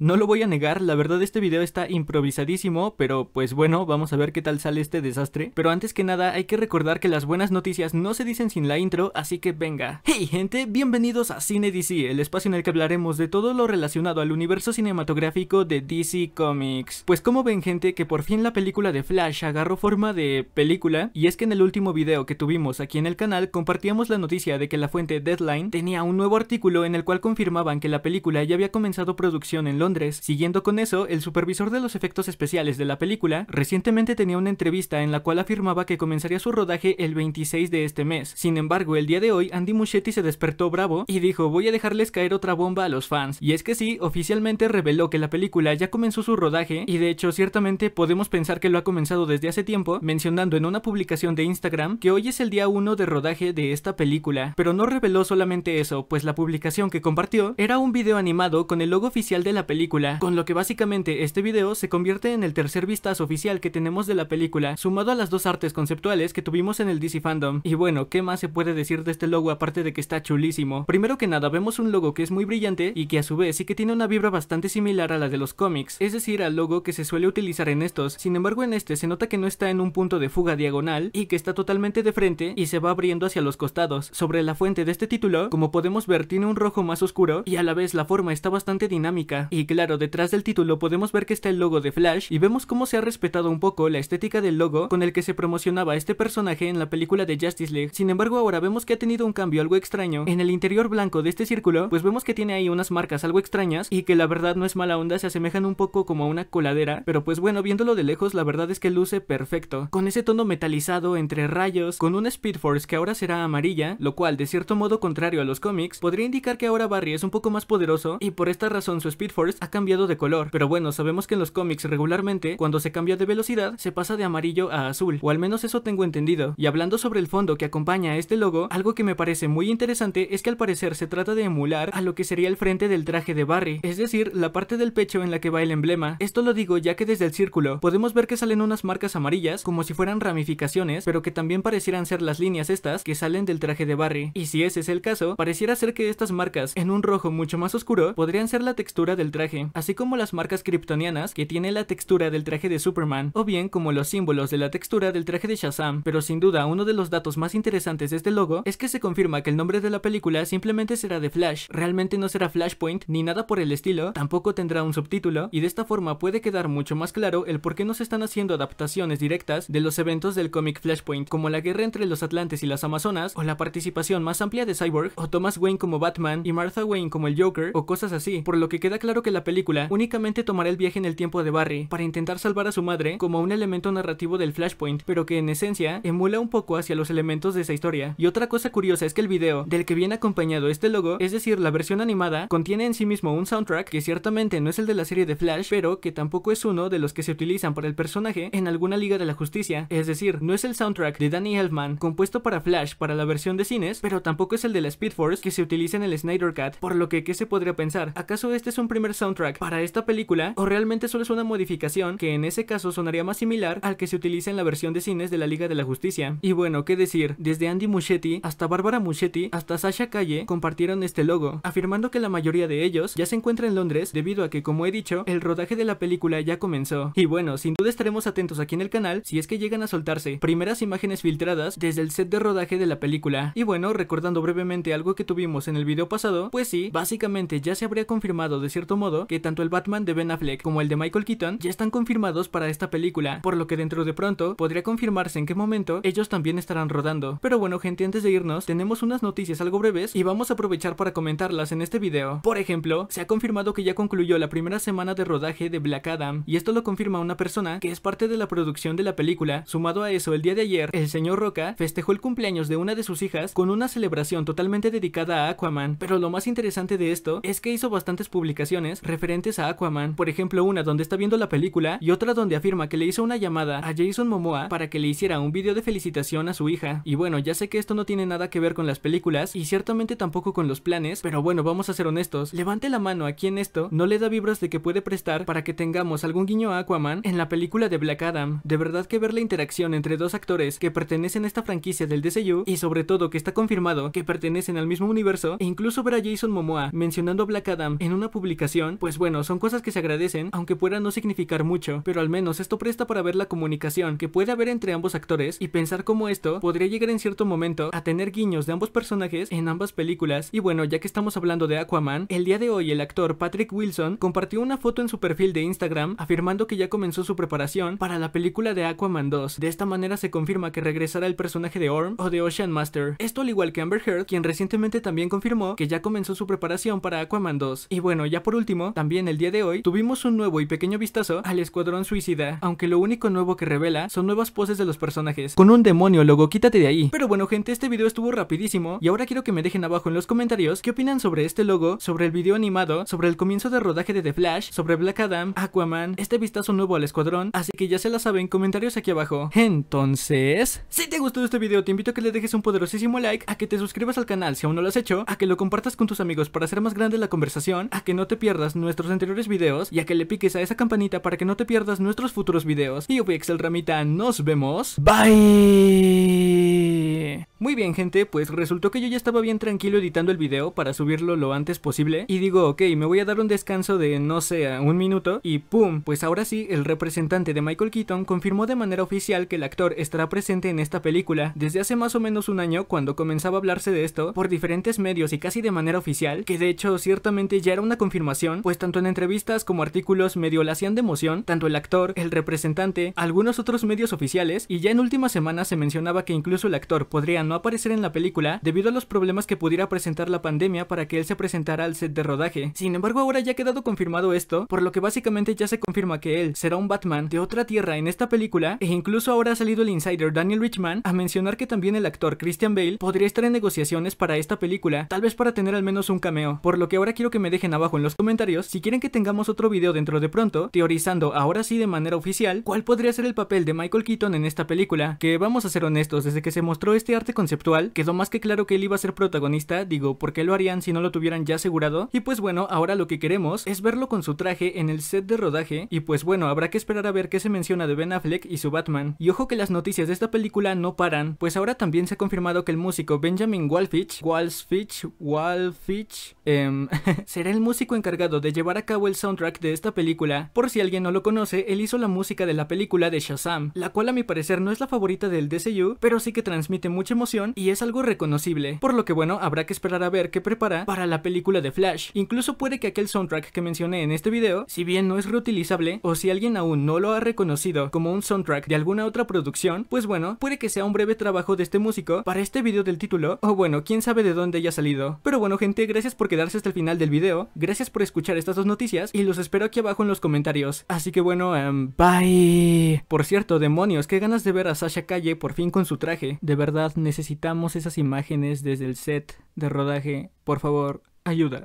No lo voy a negar, la verdad este video está improvisadísimo, pero pues bueno, vamos a ver qué tal sale este desastre. Pero antes que nada hay que recordar que las buenas noticias no se dicen sin la intro, así que venga. Hey gente, bienvenidos a Cine DC, el espacio en el que hablaremos de todo lo relacionado al universo cinematográfico de DC Comics. Pues como ven gente que por fin la película de Flash agarró forma de película, y es que en el último video que tuvimos aquí en el canal compartíamos la noticia de que la fuente Deadline tenía un nuevo artículo en el cual confirmaban que la película ya había comenzado producción en los Siguiendo con eso, el supervisor de los efectos especiales de la película recientemente tenía una entrevista en la cual afirmaba que comenzaría su rodaje el 26 de este mes. Sin embargo, el día de hoy, Andy Muschietti se despertó bravo y dijo, voy a dejarles caer otra bomba a los fans. Y es que sí, oficialmente reveló que la película ya comenzó su rodaje y de hecho ciertamente podemos pensar que lo ha comenzado desde hace tiempo, mencionando en una publicación de Instagram que hoy es el día 1 de rodaje de esta película. Pero no reveló solamente eso, pues la publicación que compartió era un video animado con el logo oficial de la película con lo que básicamente este video se convierte en el tercer vistazo oficial que tenemos de la película, sumado a las dos artes conceptuales que tuvimos en el DC Fandom. Y bueno, ¿qué más se puede decir de este logo aparte de que está chulísimo? Primero que nada, vemos un logo que es muy brillante y que a su vez sí que tiene una vibra bastante similar a la de los cómics, es decir, al logo que se suele utilizar en estos. Sin embargo, en este se nota que no está en un punto de fuga diagonal y que está totalmente de frente y se va abriendo hacia los costados. Sobre la fuente de este título, como podemos ver, tiene un rojo más oscuro y a la vez la forma está bastante dinámica y claro, detrás del título podemos ver que está el logo de Flash y vemos cómo se ha respetado un poco la estética del logo con el que se promocionaba este personaje en la película de Justice League. Sin embargo, ahora vemos que ha tenido un cambio algo extraño. En el interior blanco de este círculo, pues vemos que tiene ahí unas marcas algo extrañas y que la verdad no es mala onda, se asemejan un poco como a una coladera, pero pues bueno, viéndolo de lejos, la verdad es que luce perfecto. Con ese tono metalizado entre rayos, con un Speed Force que ahora será amarilla, lo cual de cierto modo contrario a los cómics, podría indicar que ahora Barry es un poco más poderoso y por esta razón su Speed Force ha cambiado de color, pero bueno, sabemos que en los cómics regularmente, cuando se cambia de velocidad, se pasa de amarillo a azul, o al menos eso tengo entendido. Y hablando sobre el fondo que acompaña a este logo, algo que me parece muy interesante es que al parecer se trata de emular a lo que sería el frente del traje de Barry, es decir, la parte del pecho en la que va el emblema. Esto lo digo ya que desde el círculo podemos ver que salen unas marcas amarillas como si fueran ramificaciones, pero que también parecieran ser las líneas estas que salen del traje de Barry. Y si ese es el caso, pareciera ser que estas marcas en un rojo mucho más oscuro podrían ser la textura del traje así como las marcas kryptonianas que tiene la textura del traje de Superman, o bien como los símbolos de la textura del traje de Shazam, pero sin duda uno de los datos más interesantes de este logo es que se confirma que el nombre de la película simplemente será de Flash, realmente no será Flashpoint ni nada por el estilo, tampoco tendrá un subtítulo, y de esta forma puede quedar mucho más claro el por qué no se están haciendo adaptaciones directas de los eventos del cómic Flashpoint, como la guerra entre los Atlantes y las Amazonas, o la participación más amplia de Cyborg, o Thomas Wayne como Batman y Martha Wayne como el Joker, o cosas así, por lo que queda claro que la película únicamente tomará el viaje en el tiempo de Barry para intentar salvar a su madre como un elemento narrativo del Flashpoint, pero que en esencia emula un poco hacia los elementos de esa historia. Y otra cosa curiosa es que el video del que viene acompañado este logo, es decir, la versión animada, contiene en sí mismo un soundtrack que ciertamente no es el de la serie de Flash, pero que tampoco es uno de los que se utilizan para el personaje en alguna Liga de la Justicia, es decir, no es el soundtrack de Danny Elfman compuesto para Flash para la versión de cines, pero tampoco es el de la Speed Force que se utiliza en el Snyder Cut, por lo que ¿qué se podría pensar? ¿Acaso este es un primer soundtrack para esta película o realmente solo es una modificación que en ese caso sonaría más similar al que se utiliza en la versión de cines de la Liga de la Justicia. Y bueno, qué decir, desde Andy Muschietti hasta Bárbara Muschietti hasta Sasha Calle compartieron este logo, afirmando que la mayoría de ellos ya se encuentra en Londres debido a que, como he dicho, el rodaje de la película ya comenzó. Y bueno, sin duda estaremos atentos aquí en el canal si es que llegan a soltarse primeras imágenes filtradas desde el set de rodaje de la película. Y bueno, recordando brevemente algo que tuvimos en el video pasado, pues sí, básicamente ya se habría confirmado de cierto modo que tanto el Batman de Ben Affleck como el de Michael Keaton ya están confirmados para esta película, por lo que dentro de pronto podría confirmarse en qué momento ellos también estarán rodando. Pero bueno gente, antes de irnos tenemos unas noticias algo breves y vamos a aprovechar para comentarlas en este video. Por ejemplo, se ha confirmado que ya concluyó la primera semana de rodaje de Black Adam y esto lo confirma una persona que es parte de la producción de la película. Sumado a eso, el día de ayer, el señor Roca festejó el cumpleaños de una de sus hijas con una celebración totalmente dedicada a Aquaman, pero lo más interesante de esto es que hizo bastantes publicaciones referentes a Aquaman, por ejemplo una donde está viendo la película y otra donde afirma que le hizo una llamada a Jason Momoa para que le hiciera un vídeo de felicitación a su hija. Y bueno, ya sé que esto no tiene nada que ver con las películas y ciertamente tampoco con los planes, pero bueno, vamos a ser honestos, levante la mano a quien esto no le da vibras de que puede prestar para que tengamos algún guiño a Aquaman en la película de Black Adam. De verdad que ver la interacción entre dos actores que pertenecen a esta franquicia del DCU y sobre todo que está confirmado que pertenecen al mismo universo e incluso ver a Jason Momoa mencionando a Black Adam en una publicación pues bueno, son cosas que se agradecen, aunque puedan no significar mucho, pero al menos esto presta para ver la comunicación que puede haber entre ambos actores y pensar cómo esto podría llegar en cierto momento a tener guiños de ambos personajes en ambas películas. Y bueno, ya que estamos hablando de Aquaman, el día de hoy el actor Patrick Wilson compartió una foto en su perfil de Instagram afirmando que ya comenzó su preparación para la película de Aquaman 2. De esta manera se confirma que regresará el personaje de Orm o de Ocean Master. Esto al igual que Amber Heard, quien recientemente también confirmó que ya comenzó su preparación para Aquaman 2. Y bueno, ya por último también el día de hoy, tuvimos un nuevo y pequeño vistazo al Escuadrón Suicida, aunque lo único nuevo que revela son nuevas poses de los personajes. Con un demonio, logo, quítate de ahí. Pero bueno gente, este video estuvo rapidísimo y ahora quiero que me dejen abajo en los comentarios qué opinan sobre este logo, sobre el video animado, sobre el comienzo de rodaje de The Flash, sobre Black Adam, Aquaman, este vistazo nuevo al Escuadrón, así que ya se la saben, comentarios aquí abajo. Entonces, si te gustó este video, te invito a que le dejes un poderosísimo like, a que te suscribas al canal si aún no lo has hecho, a que lo compartas con tus amigos para hacer más grande la conversación, a que no te pierdas nuestros anteriores videos y a que le piques a esa campanita para que no te pierdas nuestros futuros videos. Y yo Ramita, nos vemos. Bye. Muy bien gente, pues resultó que yo ya estaba bien tranquilo editando el video para subirlo lo antes posible y digo, ok, me voy a dar un descanso de no sé, un minuto y ¡pum! Pues ahora sí, el representante de Michael Keaton confirmó de manera oficial que el actor estará presente en esta película. Desde hace más o menos un año, cuando comenzaba a hablarse de esto, por diferentes medios y casi de manera oficial, que de hecho ciertamente ya era una confirmación, pues tanto en entrevistas como artículos medio la hacían de emoción, tanto el actor, el representante, algunos otros medios oficiales, y ya en últimas semanas se mencionaba que incluso el actor podría no aparecer en la película debido a los problemas que pudiera presentar la pandemia para que él se presentara al set de rodaje. Sin embargo, ahora ya ha quedado confirmado esto, por lo que básicamente ya se confirma que él será un Batman de otra tierra en esta película, e incluso ahora ha salido el insider Daniel Richman a mencionar que también el actor Christian Bale podría estar en negociaciones para esta película, tal vez para tener al menos un cameo, por lo que ahora quiero que me dejen abajo en los comentarios si quieren que tengamos otro video dentro de pronto, teorizando ahora sí de manera oficial cuál podría ser el papel de Michael Keaton en esta película, que vamos a ser honestos, desde que se mostró este arte conceptual, quedó más que claro que él iba a ser protagonista, digo, ¿por qué lo harían si no lo tuvieran ya asegurado? Y pues bueno, ahora lo que queremos es verlo con su traje en el set de rodaje, y pues bueno, habrá que esperar a ver qué se menciona de Ben Affleck y su Batman. Y ojo que las noticias de esta película no paran, pues ahora también se ha confirmado que el músico Benjamin Walfitch, Walfich, Walfich, em, será el músico encargado de llevar a cabo el soundtrack de esta película. Por si alguien no lo conoce, él hizo la música de la película de Shazam, la cual a mi parecer no es la favorita del DCU, pero sí que transmite mucha emoción y es algo reconocible. Por lo que bueno, habrá que esperar a ver qué prepara para la película de Flash. Incluso puede que aquel soundtrack que mencioné en este video, si bien no es reutilizable o si alguien aún no lo ha reconocido como un soundtrack de alguna otra producción, pues bueno, puede que sea un breve trabajo de este músico para este video del título, o bueno, quién sabe de dónde haya salido. Pero bueno gente, gracias por quedarse hasta el final del video, gracias por escuchar escuchar estas dos noticias y los espero aquí abajo en los comentarios. Así que bueno, em, bye. Por cierto, demonios, qué ganas de ver a Sasha Calle por fin con su traje. De verdad, necesitamos esas imágenes desde el set de rodaje. Por favor, ayuda.